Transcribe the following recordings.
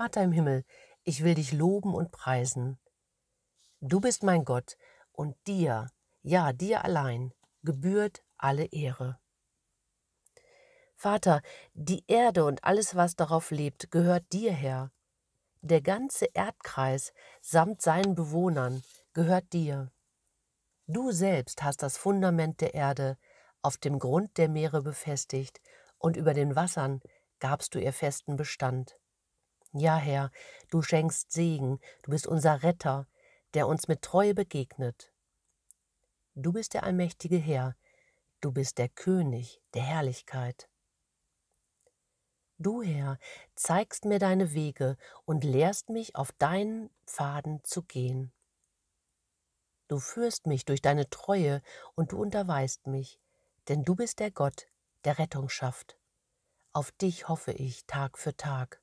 Vater im Himmel, ich will dich loben und preisen. Du bist mein Gott, und dir, ja dir allein, gebührt alle Ehre. Vater, die Erde und alles, was darauf lebt, gehört dir, Herr. Der ganze Erdkreis samt seinen Bewohnern gehört dir. Du selbst hast das Fundament der Erde auf dem Grund der Meere befestigt, und über den Wassern gabst du ihr festen Bestand. Ja, Herr, du schenkst Segen, du bist unser Retter, der uns mit Treue begegnet. Du bist der allmächtige Herr, du bist der König der Herrlichkeit. Du, Herr, zeigst mir deine Wege und lehrst mich, auf deinen Pfaden zu gehen. Du führst mich durch deine Treue und du unterweist mich, denn du bist der Gott, der Rettung schafft. Auf dich hoffe ich Tag für Tag.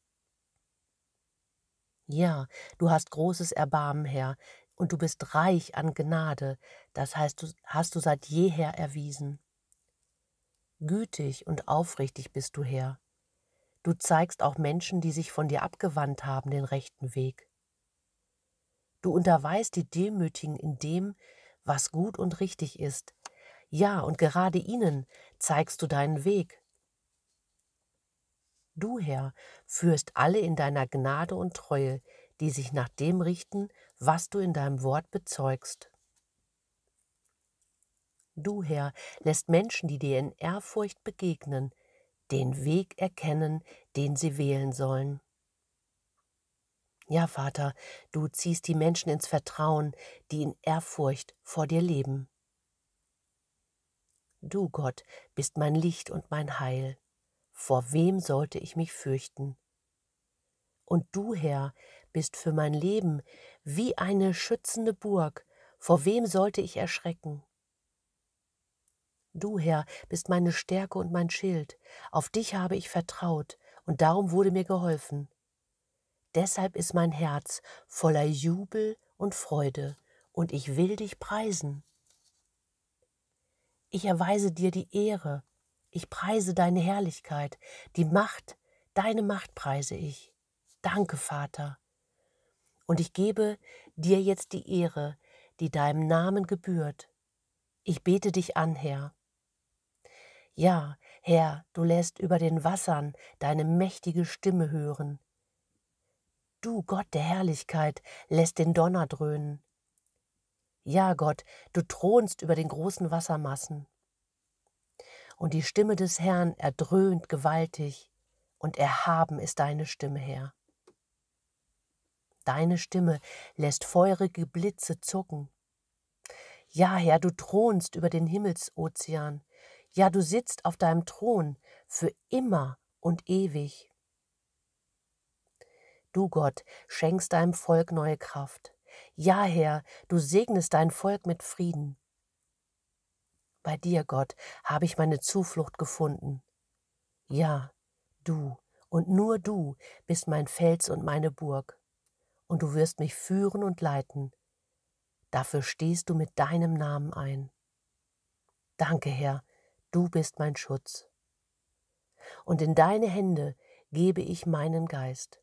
Ja, du hast großes Erbarmen, Herr, und du bist reich an Gnade, das heißt, du hast du seit jeher erwiesen. Gütig und aufrichtig bist du, Herr. Du zeigst auch Menschen, die sich von dir abgewandt haben, den rechten Weg. Du unterweist die Demütigen in dem, was gut und richtig ist. Ja, und gerade ihnen zeigst du deinen Weg. Du, Herr, führst alle in deiner Gnade und Treue, die sich nach dem richten, was du in deinem Wort bezeugst. Du, Herr, lässt Menschen, die dir in Ehrfurcht begegnen, den Weg erkennen, den sie wählen sollen. Ja, Vater, du ziehst die Menschen ins Vertrauen, die in Ehrfurcht vor dir leben. Du, Gott, bist mein Licht und mein Heil vor wem sollte ich mich fürchten? Und du, Herr, bist für mein Leben wie eine schützende Burg, vor wem sollte ich erschrecken? Du, Herr, bist meine Stärke und mein Schild, auf dich habe ich vertraut, und darum wurde mir geholfen. Deshalb ist mein Herz voller Jubel und Freude, und ich will dich preisen. Ich erweise dir die Ehre ich preise deine Herrlichkeit, die Macht, deine Macht preise ich. Danke, Vater. Und ich gebe dir jetzt die Ehre, die deinem Namen gebührt. Ich bete dich an, Herr. Ja, Herr, du lässt über den Wassern deine mächtige Stimme hören. Du, Gott der Herrlichkeit, lässt den Donner dröhnen. Ja, Gott, du thronst über den großen Wassermassen und die Stimme des Herrn erdröhnt gewaltig, und erhaben ist deine Stimme, Herr. Deine Stimme lässt feurige Blitze zucken. Ja, Herr, du thronst über den Himmelsozean. Ja, du sitzt auf deinem Thron für immer und ewig. Du Gott schenkst deinem Volk neue Kraft. Ja, Herr, du segnest dein Volk mit Frieden. Bei dir, Gott, habe ich meine Zuflucht gefunden. Ja, du und nur du bist mein Fels und meine Burg, und du wirst mich führen und leiten. Dafür stehst du mit deinem Namen ein. Danke, Herr, du bist mein Schutz. Und in deine Hände gebe ich meinen Geist.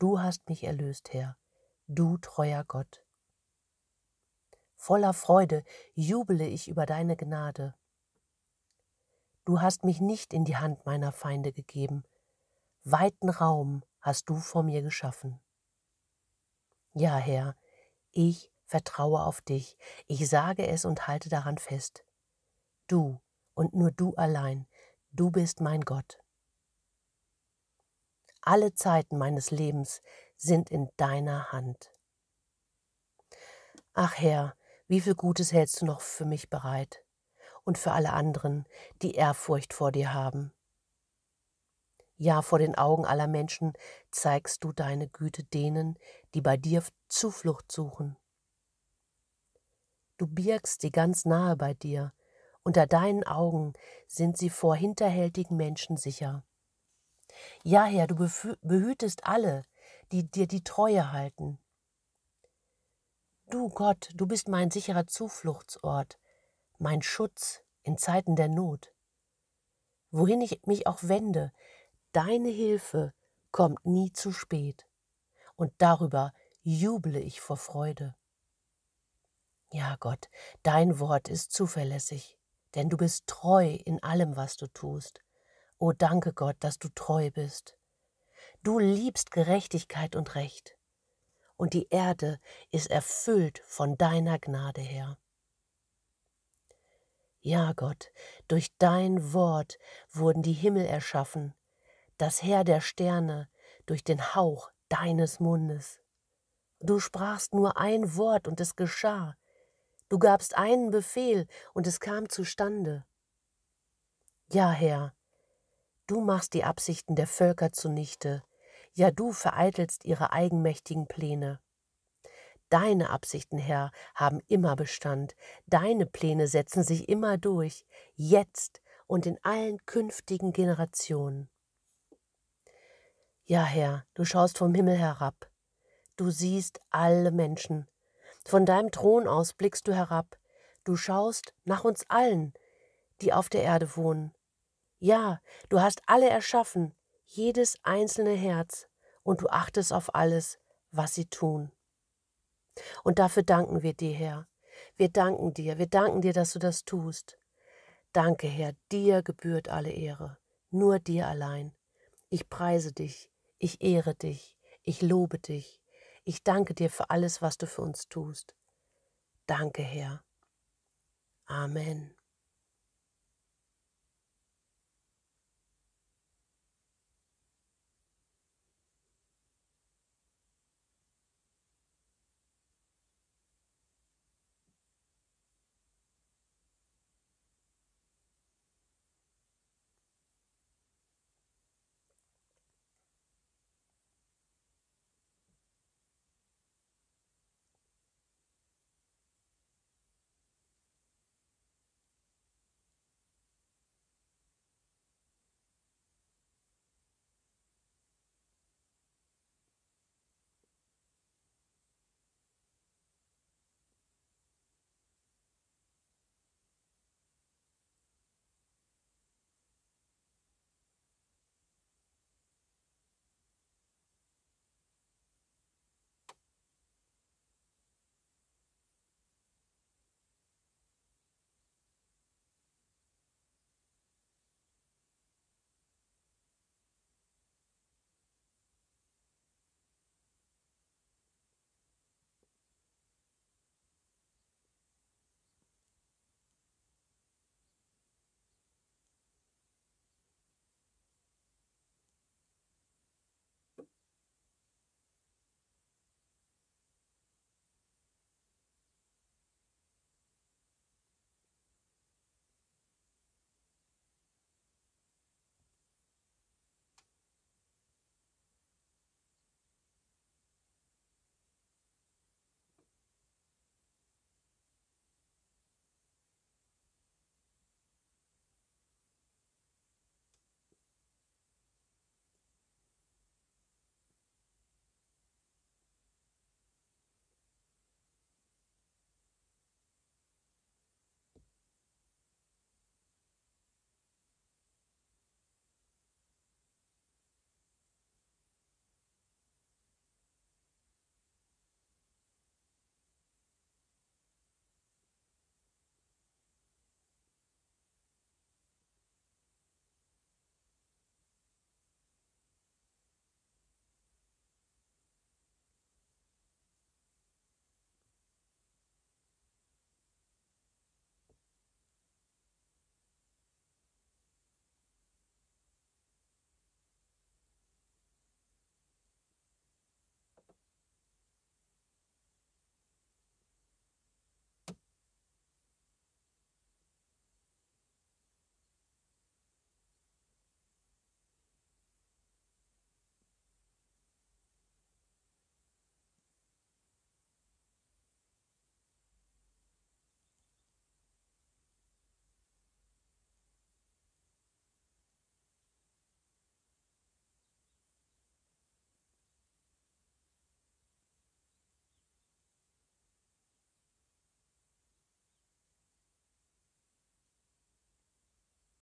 Du hast mich erlöst, Herr, du treuer Gott. Voller Freude jubele ich über deine Gnade. Du hast mich nicht in die Hand meiner Feinde gegeben, weiten Raum hast du vor mir geschaffen. Ja, Herr, ich vertraue auf dich, ich sage es und halte daran fest. Du und nur du allein, du bist mein Gott. Alle Zeiten meines Lebens sind in deiner Hand. Ach Herr, wie viel Gutes hältst du noch für mich bereit und für alle anderen, die Ehrfurcht vor dir haben? Ja, vor den Augen aller Menschen zeigst du deine Güte denen, die bei dir Zuflucht suchen. Du birgst sie ganz nahe bei dir, unter deinen Augen sind sie vor hinterhältigen Menschen sicher. Ja, Herr, du behütest alle, die dir die Treue halten. Du Gott, du bist mein sicherer Zufluchtsort, mein Schutz in Zeiten der Not. Wohin ich mich auch wende, deine Hilfe kommt nie zu spät, und darüber juble ich vor Freude. Ja, Gott, dein Wort ist zuverlässig, denn du bist treu in allem, was du tust. O danke Gott, dass du treu bist. Du liebst Gerechtigkeit und Recht und die Erde ist erfüllt von deiner Gnade, her. Ja, Gott, durch dein Wort wurden die Himmel erschaffen, das Herr der Sterne, durch den Hauch deines Mundes. Du sprachst nur ein Wort und es geschah. Du gabst einen Befehl und es kam zustande. Ja, Herr, du machst die Absichten der Völker zunichte, ja du vereitelst ihre eigenmächtigen Pläne. Deine Absichten, Herr, haben immer Bestand, deine Pläne setzen sich immer durch, jetzt und in allen künftigen Generationen. Ja, Herr, du schaust vom Himmel herab, du siehst alle Menschen, von deinem Thron aus blickst du herab, du schaust nach uns allen, die auf der Erde wohnen. Ja, du hast alle erschaffen, jedes einzelne Herz und du achtest auf alles, was sie tun. Und dafür danken wir dir, Herr. Wir danken dir, wir danken dir, dass du das tust. Danke, Herr, dir gebührt alle Ehre, nur dir allein. Ich preise dich, ich ehre dich, ich lobe dich, ich danke dir für alles, was du für uns tust. Danke, Herr. Amen.